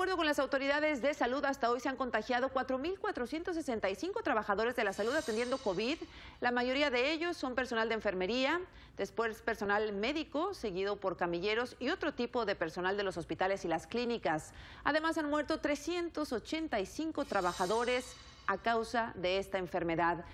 acuerdo con las autoridades de salud, hasta hoy se han contagiado 4.465 trabajadores de la salud atendiendo COVID. La mayoría de ellos son personal de enfermería, después personal médico, seguido por camilleros y otro tipo de personal de los hospitales y las clínicas. Además, han muerto 385 trabajadores a causa de esta enfermedad.